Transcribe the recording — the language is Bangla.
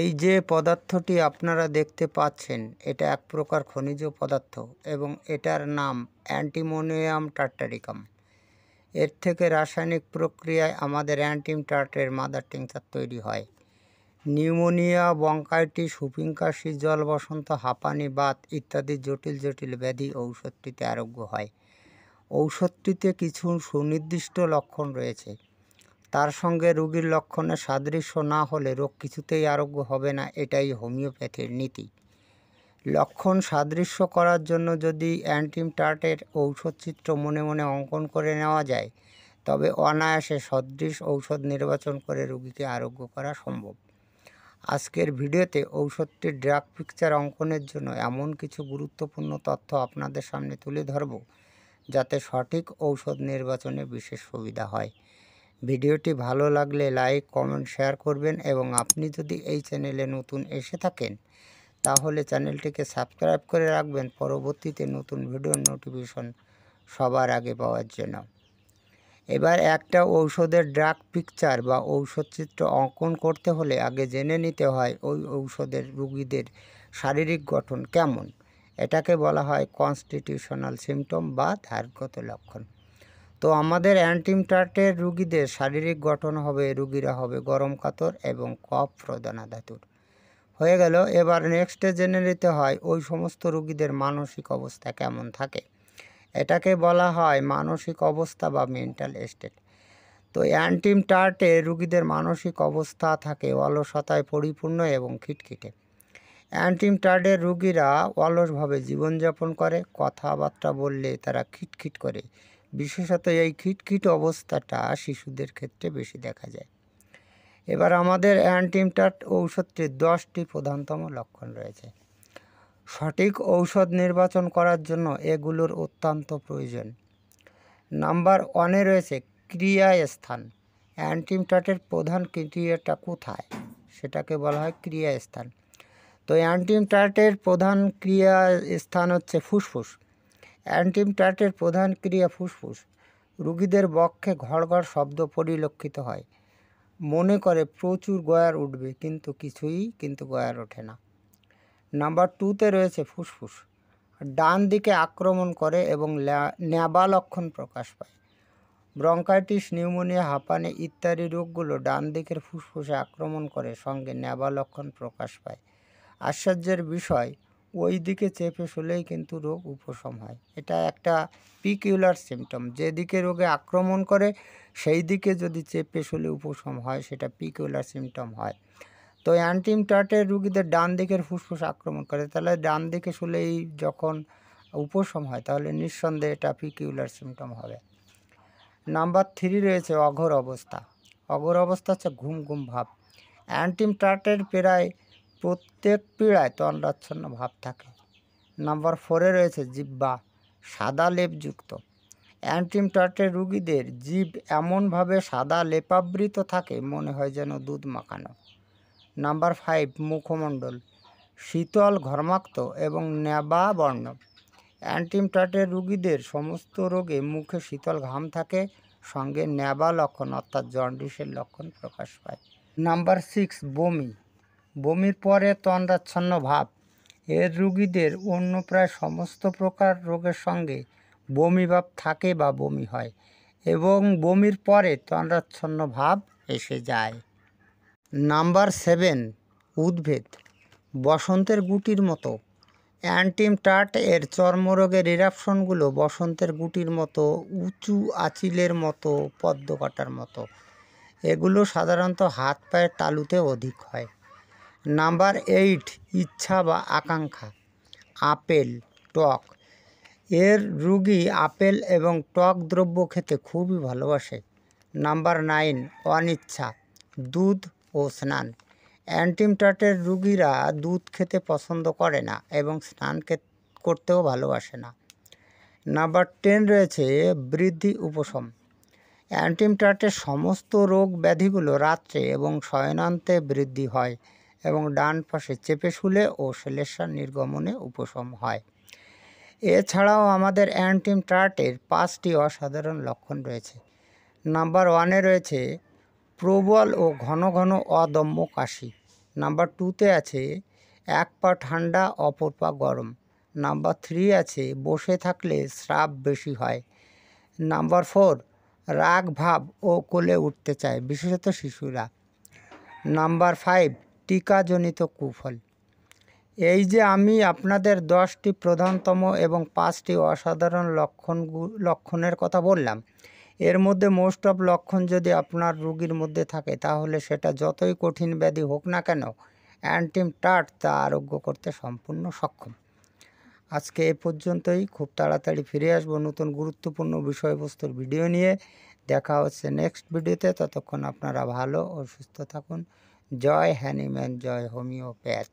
এই যে পদার্থটি আপনারা দেখতে পাচ্ছেন এটা এক প্রকার খনিজ পদার্থ এবং এটার নাম অ্যান্টিমোনিয়াম টার্টারিকাম এর থেকে রাসায়নিক প্রক্রিয়ায় আমাদের অ্যান্টিম টার্টের মাদার টিংচার তৈরি হয় নিউমোনিয়া বঙ্কাইটিস হুপিংকাশি জল বসন্ত হাঁপানি বাত ইত্যাদি জটিল জটিল ব্যাধি ঔষধটিতে আরোগ্য হয় ঔষধটিতে কিছু সুনির্দিষ্ট লক্ষণ রয়েছে তার সঙ্গে রোগীর লক্ষণে সাদৃশ্য না হলে রোগ কিছুতেই আরোগ্য হবে না এটাই হোমিওপ্যাথির নীতি লক্ষণ সাদৃশ্য করার জন্য যদি অ্যান্টিমটার্টের ঔষধ চিত্র মনে মনে অঙ্কন করে নেওয়া যায় তবে অনায়াসে সদৃশ ঔষধ নির্বাচন করে রোগীকে আরোগ্য করা সম্ভব আজকের ভিডিওতে ঔষধটির ড্রাগ পিকচার অঙ্কনের জন্য এমন কিছু গুরুত্বপূর্ণ তথ্য আপনাদের সামনে তুলে ধরব যাতে সঠিক ঔষধ নির্বাচনে বিশেষ সুবিধা হয় ভিডিওটি ভালো লাগলে লাইক কমেন্ট শেয়ার করবেন এবং আপনি যদি এই চ্যানেলে নতুন এসে থাকেন তাহলে চ্যানেলটিকে সাবস্ক্রাইব করে রাখবেন পরবর্তীতে নতুন ভিডিও নোটিফিকেশন সবার আগে পাওয়ার জন্য এবার একটা ঔষধের ড্রাগ পিকচার বা ঔষধ চিত্র অঙ্কন করতে হলে আগে জেনে নিতে হয় ওই ঔষধের রুগীদের শারীরিক গঠন কেমন এটাকে বলা হয় কনস্টিটিউশনাল সিমটম বা ধারগত লক্ষণ তো আমাদের অ্যান্টিমটার্টের রুগীদের শারীরিক গঠন হবে রুগীরা হবে গরম কাতর এবং কফ প্রদানা ধাতুর হয়ে গেল এবার নেক্সটে জেনে নিতে হয় ওই সমস্ত রুগীদের মানসিক অবস্থা কেমন থাকে এটাকে বলা হয় মানসিক অবস্থা বা মেন্টাল স্টেট তো অ্যান্টিম টার্টে রুগীদের মানসিক অবস্থা থাকে অলসতায় পরিপূর্ণ এবং খিটখিটে অ্যান্টিম টার্টের রুগীরা অলসভাবে জীবনযাপন করে কথাবার্তা বললে তারা খিটখিট করে বিশেষত এই খিটখিট অবস্থাটা শিশুদের ক্ষেত্রে বেশি দেখা যায় এবার আমাদের অ্যান্টিমটাট ঔষধটির দশটি প্রধানতম লক্ষণ রয়েছে সঠিক ঔষধ নির্বাচন করার জন্য এগুলোর অত্যন্ত প্রয়োজন নাম্বার ওয়ানে রয়েছে ক্রিয়া স্থান অ্যান্টিমটাটের প্রধান ক্রিয়াটা কোথায় সেটাকে বলা হয় ক্রিয়া স্থান তো অ্যান্টিমটাটের প্রধান ক্রিয়া স্থান হচ্ছে ফুসফুস অ্যান্টিমটার্টের প্রধান ক্রিয়া ফুসফুস রুগীদের বক্ষে ঘড়ঘড় শব্দ পরিলক্ষিত হয় মনে করে প্রচুর গয়ার উঠবে কিন্তু কিছুই কিন্তু গয়ার ওঠে না নাম্বার টুতে রয়েছে ফুসফুস ডান দিকে আক্রমণ করে এবং ন্যাবা লক্ষণ প্রকাশ পায় ব্রঙ্কাইটিস নিউমোনিয়া হাঁপানি ইত্যাদি রোগগুলো ডান দিকের ফুসফুসে আক্রমণ করে সঙ্গে ন্যাবা লক্ষণ প্রকাশ পায় আশ্চর্যের বিষয় ওই দিকে চেপে শুলেই কিন্তু রোগ উপশম হয় এটা একটা পিকিউলার সিমটম যেদিকে রোগে আক্রমণ করে সেই দিকে যদি চেপে শুলে উপশম হয় সেটা পিকিউলার সিমটম হয় তো অ্যান্টিম টার্টের রুগীদের ডান দিকের ফুসফুস আক্রমণ করে তাহলে ডান দিকে শুলেই যখন উপশম হয় তাহলে নিঃসন্দেহে এটা পিকিউলার সিমটম হবে নাম্বার থ্রি রয়েছে অঘর অবস্থা অঘর অবস্থা হচ্ছে ঘুম ঘুম ভাব অ্যান্টিম টার্টের প্রায় প্রত্যেক পীড়ায় তন্ডাচ্ছন্ন ভাব থাকে নাম্বার ফোরে রয়েছে জিব্বা সাদা লেপযুক্ত অ্যান্টিমটার্টের রুগীদের জীব এমনভাবে সাদা লেপাবৃত থাকে মনে হয় যেন দুধ মাখানো নাম্বার ফাইভ মুখমণ্ডল শীতল ঘর্মাক্ত এবং ন্যাবা বর্ণ অ্যান্টিমটার্টের রুগীদের সমস্ত রোগে মুখে শীতল ঘাম থাকে সঙ্গে ন্যাবা লক্ষণ অর্থাৎ জন্ডিসের লক্ষণ প্রকাশ পায় নাম্বার সিক্স বমি বমির পরে তন্দ্রাচ্ছন্ন ভাব এর রুগীদের অন্য প্রায় সমস্ত প্রকার রোগের সঙ্গে বমি ভাব থাকে বা বমি হয় এবং বমির পরে তন্দ্রাচ্ছন্ন ভাব এসে যায় নাম্বার সেভেন উদ্ভেদ বসন্তের গুটির মতো অ্যান্টিমটার্ট এর চর্মরোগের ইরাপশনগুলো বসন্তের গুটির মতো উঁচু আঁচিলের মতো পদ্ম কাটার মতো এগুলো সাধারণত হাত পায়ের তালুতে অধিক হয় নাম্বার এইট ইচ্ছা বা আকাঙ্ক্ষা আপেল টক এর রুগী আপেল এবং টক দ্রব্য খেতে খুবই ভালোবাসে নাম্বার নাইন অনিচ্ছা দুধ ও স্নান অ্যান্টিমটাটের রুগীরা দুধ খেতে পছন্দ করে না এবং স্নান করতেও ভালোবাসে না নাম্বার টেন রয়েছে বৃদ্ধি উপশম অ্যান্টিমটাটের সমস্ত রোগ ব্যাধিগুলো রাত্রে এবং শয়নান্তে বৃদ্ধি হয় এবং ডান পাশে চেপে শুলে ও শ্লেষা নির্গমনে উপশম হয় এছাড়াও আমাদের অ্যান্টিম টার্টের পাঁচটি অসাধারণ লক্ষণ রয়েছে নাম্বার ওয়ানে রয়েছে প্রবল ও ঘন ঘন অদম্য কাশি নাম্বার টুতে আছে এক পা ঠান্ডা অপর পা গরম নাম্বার থ্রি আছে বসে থাকলে স্রাব বেশি হয় নাম্বার ফোর রাগ ভাব ও কোলে উঠতে চায় বিশেষত শিশুরা নাম্বার ফাইভ টিকাজনিত কুফল এই যে আমি আপনাদের দশটি প্রধানতম এবং পাঁচটি অসাধারণ লক্ষণ লক্ষণের কথা বললাম এর মধ্যে মোস্ট অফ লক্ষণ যদি আপনার রুগীর মধ্যে থাকে তাহলে সেটা যতই কঠিন ব্যাধি হোক না কেন অ্যান্টিম টার্ট তা আরোগ্য করতে সম্পূর্ণ সক্ষম আজকে এ পর্যন্তই খুব তাড়াতাড়ি ফিরে আসবো নতুন গুরুত্বপূর্ণ বিষয়বস্তুর ভিডিও নিয়ে দেখা হচ্ছে নেক্সট ভিডিওতে ততক্ষণ আপনারা ভালো ও সুস্থ থাকুন জয় হ্যানিম্যান জয় হোমিওপ্যাথ